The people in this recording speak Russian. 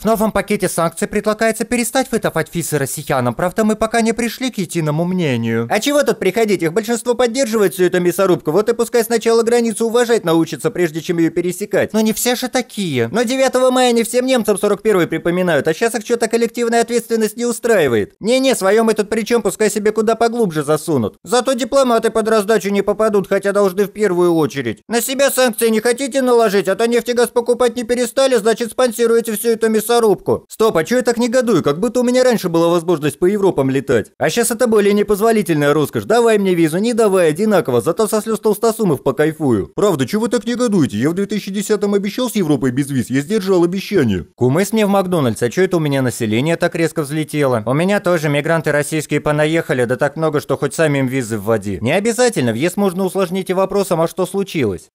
В новом пакете санкций предлагается перестать выдавать визы россиянам, правда мы пока не пришли к единому мнению. А чего тут приходить, их большинство поддерживает всю эту мясорубку, вот и пускай сначала границу уважать научится, прежде чем ее пересекать. Но не все же такие. Но 9 мая не всем немцам 41 припоминают, а сейчас их что-то коллективная ответственность не устраивает. Не-не, своем этот причем, пускай себе куда поглубже засунут. Зато дипломаты под раздачу не попадут, хотя должны в первую очередь. На себя санкции не хотите наложить, а то нефтегаз покупать не перестали, значит спонсируете всю эту мясорубку мясорубку. Стоп, а чё я так негодую, как будто у меня раньше была возможность по Европам летать. А сейчас это более непозволительная роскошь. Давай мне визу, не давай, одинаково, зато со слез толстосумов покайфую. Правда, чего вы так негодуете? Я в 2010-м обещал с Европой без виз, я сдержал обещание. Кумыс мне в Макдональдс, а чё это у меня население так резко взлетело? У меня тоже мигранты российские понаехали, да так много, что хоть самим визы вводи. Не обязательно, въезд можно усложнить и вопросом, а что случилось?